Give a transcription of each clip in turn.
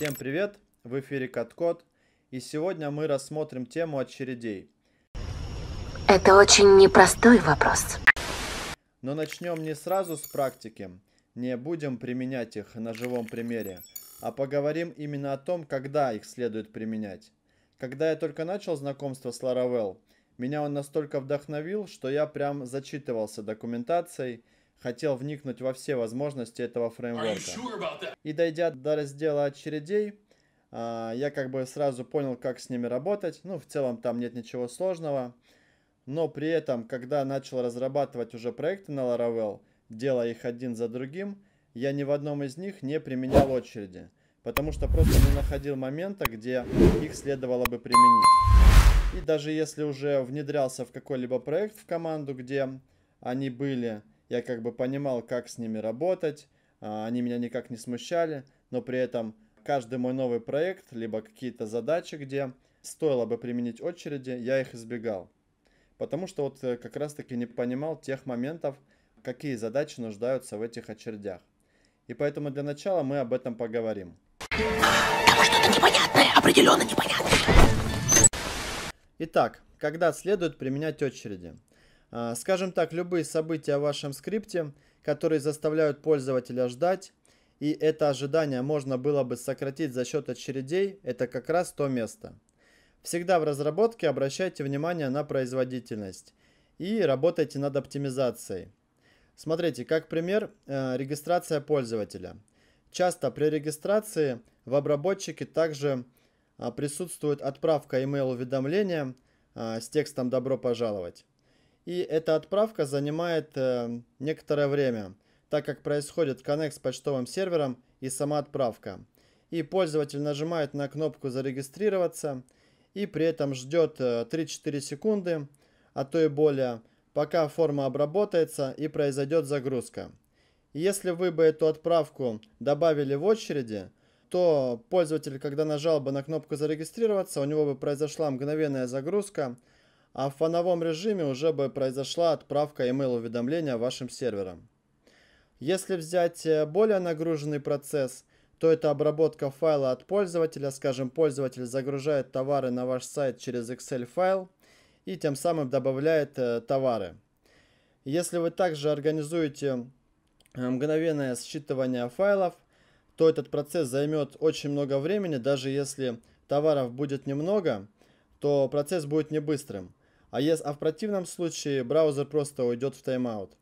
Всем привет! В эфире Каткод, и сегодня мы рассмотрим тему очередей. Это очень непростой вопрос. Но начнем не сразу с практики, не будем применять их на живом примере, а поговорим именно о том, когда их следует применять. Когда я только начал знакомство с Laravel, меня он настолько вдохновил, что я прям зачитывался документацией – хотел вникнуть во все возможности этого фреймворка. И дойдя до раздела очередей, а, я как бы сразу понял, как с ними работать. Ну, в целом там нет ничего сложного. Но при этом, когда начал разрабатывать уже проекты на Laravel, делая их один за другим, я ни в одном из них не применял очереди. Потому что просто не находил момента, где их следовало бы применить. И даже если уже внедрялся в какой-либо проект в команду, где они были, я как бы понимал, как с ними работать, а, они меня никак не смущали, но при этом каждый мой новый проект, либо какие-то задачи, где стоило бы применить очереди, я их избегал. Потому что вот э, как раз-таки не понимал тех моментов, какие задачи нуждаются в этих очередях. И поэтому для начала мы об этом поговорим. Там что-то непонятное, определенно непонятное. Итак, когда следует применять очереди? А, скажем так, любые события в вашем скрипте, которые заставляют пользователя ждать, и это ожидание можно было бы сократить за счет очередей, это как раз то место. Всегда в разработке обращайте внимание на производительность и работайте над оптимизацией. Смотрите, как пример, э, регистрация пользователя. Часто при регистрации в обработчике также а, присутствует отправка email-уведомления а, с текстом «Добро пожаловать». И эта отправка занимает э, некоторое время, так как происходит коннект с почтовым сервером и сама отправка. И пользователь нажимает на кнопку «Зарегистрироваться» и при этом ждет 3-4 э, секунды, а то и более, пока форма обработается и произойдет загрузка. Если вы бы эту отправку добавили в очереди, то пользователь, когда нажал бы на кнопку «Зарегистрироваться», у него бы произошла мгновенная загрузка – а в фоновом режиме уже бы произошла отправка email-уведомления вашим серверам. Если взять э, более нагруженный процесс, то это обработка файла от пользователя. Скажем, пользователь загружает товары на ваш сайт через Excel файл и тем самым добавляет э, товары. Если вы также организуете э, мгновенное считывание файлов, то этот процесс займет очень много времени, даже если товаров будет немного, то процесс будет не быстрым. А, если, а в противном случае браузер просто уйдет в тайм-аут.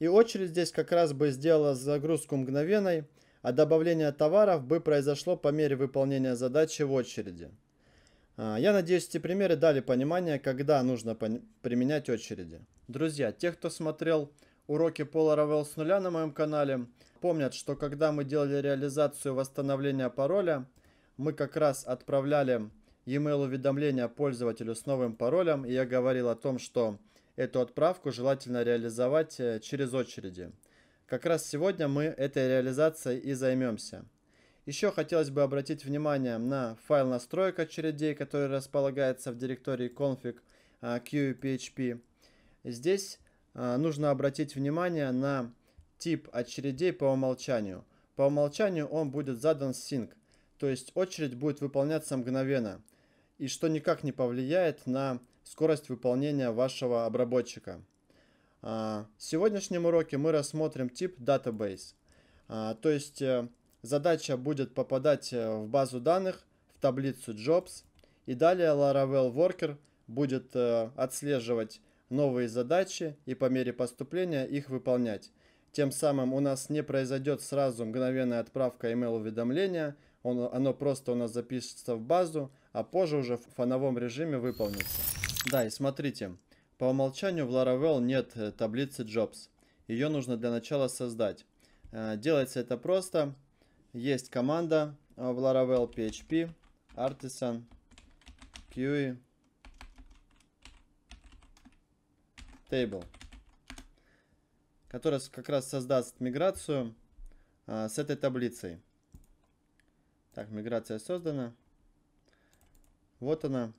И очередь здесь как раз бы сделала загрузку мгновенной, а добавление товаров бы произошло по мере выполнения задачи в очереди. А, я надеюсь, эти примеры дали понимание, когда нужно применять очереди. Друзья, те, кто смотрел уроки Polar Ravel с нуля на моем канале, помнят, что когда мы делали реализацию восстановления пароля, мы как раз отправляли e уведомление уведомления пользователю с новым паролем, и я говорил о том, что эту отправку желательно реализовать э, через очереди. Как раз сегодня мы этой реализацией и займемся. Еще хотелось бы обратить внимание на файл настроек очередей, который располагается в директории config а, QPHP. Здесь а, нужно обратить внимание на тип очередей по умолчанию. По умолчанию он будет задан sync, то есть очередь будет выполняться мгновенно и что никак не повлияет на скорость выполнения вашего обработчика. А, в сегодняшнем уроке мы рассмотрим тип Database. А, то есть э, задача будет попадать э, в базу данных, в таблицу Jobs, и далее Laravel Worker будет э, отслеживать новые задачи и по мере поступления их выполнять. Тем самым у нас не произойдет сразу мгновенная отправка email-уведомления – он, оно просто у нас запишется в базу, а позже уже в фоновом режиме выполнится. Да, и смотрите, по умолчанию в Laravel нет э, таблицы Jobs. Ее нужно для начала создать. Э, делается это просто. Есть команда э, в Laravel PHP Artisan QE Table, которая как раз создаст миграцию с этой таблицей. Так, миграция создана. Вот она.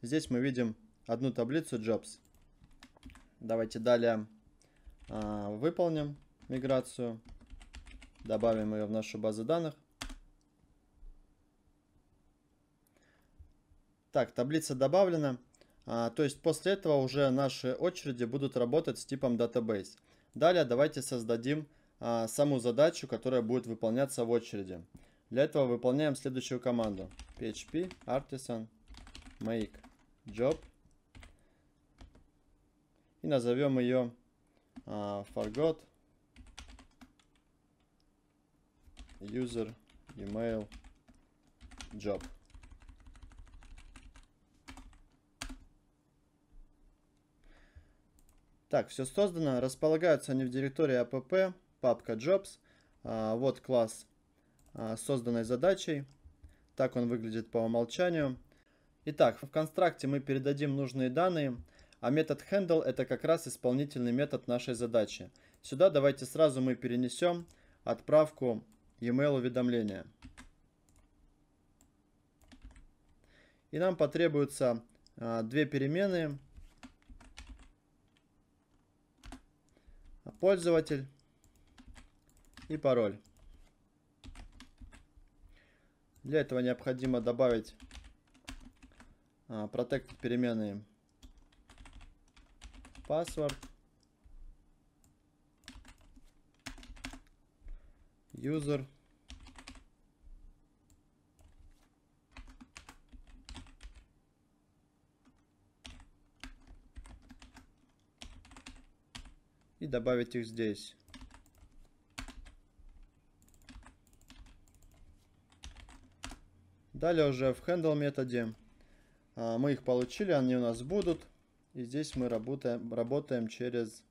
Здесь мы видим одну таблицу jobs. Давайте далее а, выполним миграцию. Добавим ее в нашу базу данных. Так, таблица добавлена. А, то есть после этого уже наши очереди будут работать с типом database. Далее давайте создадим а, саму задачу, которая будет выполняться в очереди. Для этого выполняем следующую команду. php artisan make job. И назовем ее uh, forgot user email job. Так, все создано. Располагаются они в директории app, а папка jobs. А, вот класс а, созданной задачей. Так он выглядит по умолчанию. Итак, в констракте мы передадим нужные данные, а метод handle это как раз исполнительный метод нашей задачи. Сюда давайте сразу мы перенесем отправку email уведомления. И нам потребуются а, две переменные. Пользователь и пароль. Для этого необходимо добавить а, переменные password user и добавить их здесь. Далее уже в handle методе а, мы их получили, они у нас будут. И здесь мы работаем, работаем через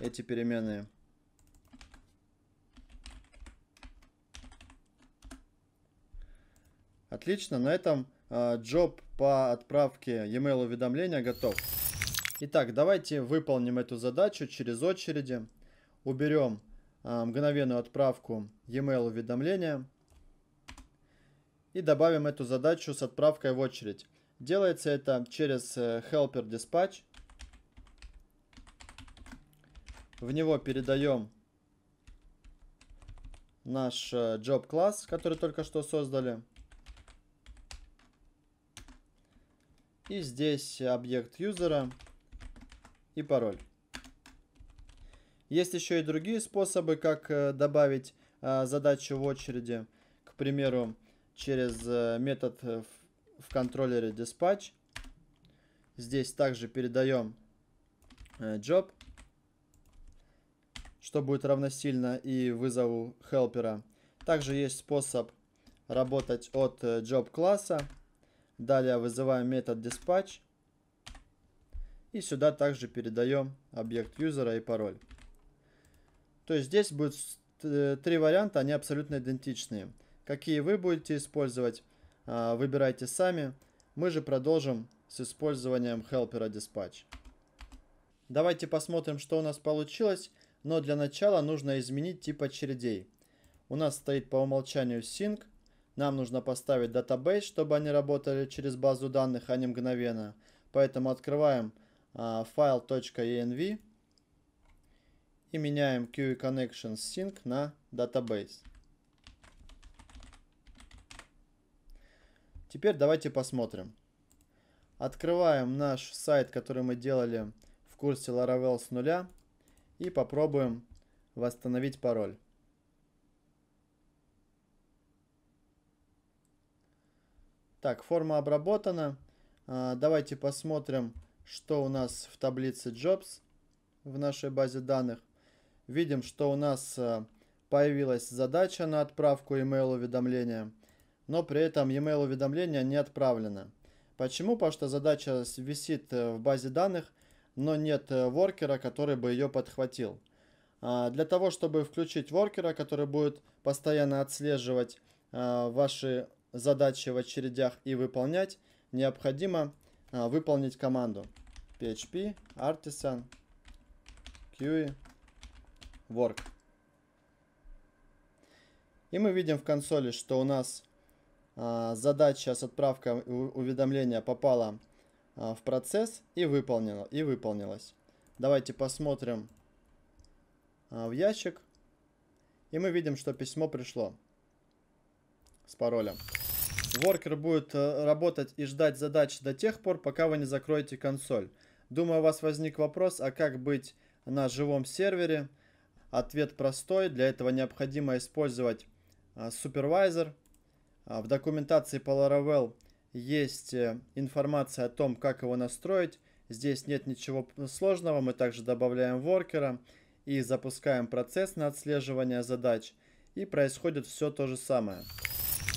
эти переменные. Отлично, на этом а, job по отправке e-mail уведомления готов. Итак, давайте выполним эту задачу через очереди. Уберем а, мгновенную отправку e-mail уведомления и добавим эту задачу с отправкой в очередь. Делается это через э, helper dispatch. В него передаем наш э, job класс, который только что создали. И здесь объект юзера и пароль. Есть еще и другие способы, как э, добавить задачу в очереди. К примеру, через э, метод э, в контроллере dispatch. Здесь также передаем job, э, что будет равносильно и вызову хелпера. Также есть способ работать от job класса. Далее вызываем метод dispatch. И сюда также передаем объект юзера и пароль. То есть здесь будет три варианта, они абсолютно идентичные. Какие вы будете использовать, а, выбирайте сами. Мы же продолжим с использованием helper Dispatch. Давайте посмотрим, что у нас получилось, но для начала нужно изменить тип очередей. У нас стоит по умолчанию Sync. Нам нужно поставить database, чтобы они работали через базу данных, а не мгновенно. Поэтому открываем файл .env и меняем QE Connection Sync на database. Теперь давайте посмотрим. Открываем наш сайт, который мы делали в курсе Laravel с нуля. И попробуем восстановить пароль. Так, форма обработана. А, давайте посмотрим, что у нас в таблице Jobs в нашей базе данных. Видим, что у нас а, появилась задача на отправку email-уведомления – но при этом e-mail уведомления не отправлено. Почему? Потому что задача висит э, в базе данных, но нет э, воркера, который бы ее подхватил. А, для того, чтобы включить воркера, который будет постоянно отслеживать а, ваши задачи в очередях и выполнять, необходимо а, выполнить команду php artisan QE work. И мы видим в консоли, что у нас а, задача с отправкой уведомления попала а, в процесс и, выполнила, и выполнилась. Давайте посмотрим а, в ящик. И мы видим, что письмо пришло с паролем. Воркер будет э, работать и ждать задач до тех пор, пока вы не закроете консоль. Думаю, у вас возник вопрос, а как быть на живом сервере? Ответ простой. Для этого необходимо использовать супервайзер, а, в документации по Laravel есть э, информация о том, как его настроить. Здесь нет ничего сложного. Мы также добавляем воркера и запускаем процесс на отслеживание задач. И происходит все то же самое.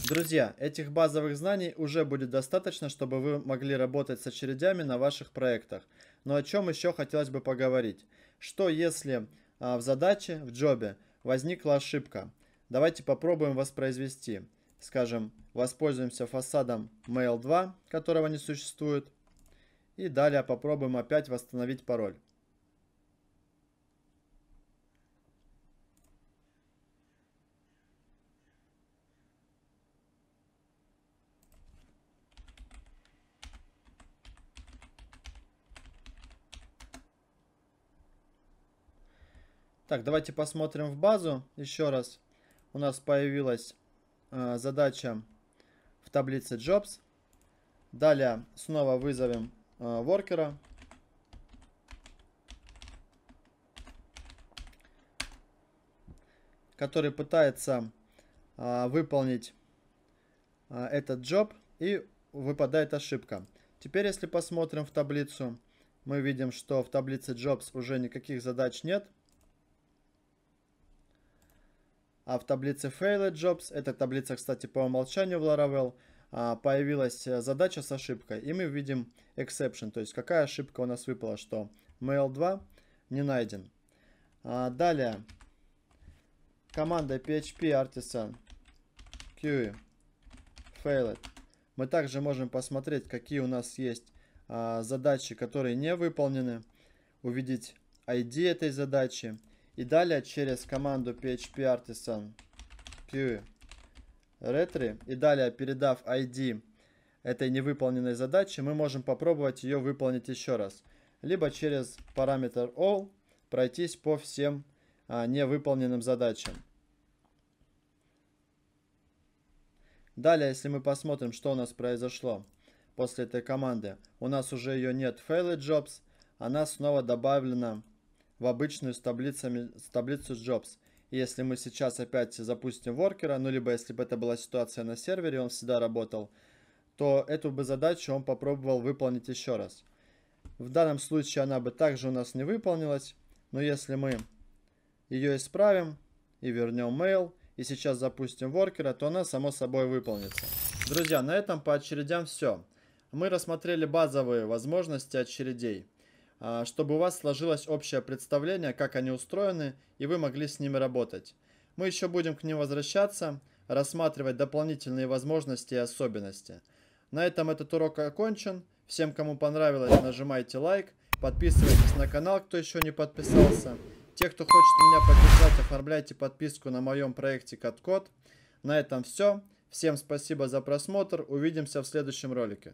Друзья, этих базовых знаний уже будет достаточно, чтобы вы могли работать с очередями на ваших проектах. Но о чем еще хотелось бы поговорить? Что если а, в задаче, в джобе возникла ошибка? Давайте попробуем воспроизвести скажем, воспользуемся фасадом mail2, которого не существует. И далее попробуем опять восстановить пароль. Так, давайте посмотрим в базу еще раз. У нас появилась Э, задача в таблице jobs. Далее снова вызовем э, воркера. который пытается э, выполнить э, этот job и выпадает ошибка. Теперь, если посмотрим в таблицу, мы видим, что в таблице jobs уже никаких задач нет, А в таблице Failed Jobs, эта таблица, кстати, по умолчанию в Laravel, а, появилась э, задача с ошибкой. И мы видим exception, то есть какая ошибка у нас выпала, что mail2 не найден. А, далее, команда php artisan QE failed. Мы также можем посмотреть, какие у нас есть а, задачи, которые не выполнены, увидеть ID этой задачи, и далее через команду PHP Artisan Q Retry. И далее передав ID этой невыполненной задачи, мы можем попробовать ее выполнить еще раз. Либо через параметр all пройтись по всем а, невыполненным задачам. Далее, если мы посмотрим, что у нас произошло после этой команды, у нас уже ее нет в Jobs, она снова добавлена в обычную с, таблицами, с таблицу Jobs. И если мы сейчас опять запустим воркера, ну либо если бы это была ситуация на сервере, он всегда работал, то эту бы задачу он попробовал выполнить еще раз. В данном случае она бы также у нас не выполнилась, но если мы ее исправим и вернем mail, и сейчас запустим воркера, то она само собой выполнится. Друзья, на этом по очередям все. Мы рассмотрели базовые возможности очередей. А, чтобы у вас сложилось общее представление, как они устроены, и вы могли с ними работать. Мы еще будем к ним возвращаться, рассматривать дополнительные возможности и особенности. На этом этот урок окончен. Всем, кому понравилось, нажимайте лайк, подписывайтесь на канал, кто еще не подписался. Те, кто хочет меня поддержать, оформляйте подписку на моем проекте CatCode. На этом все. Всем спасибо за просмотр. Увидимся в следующем ролике.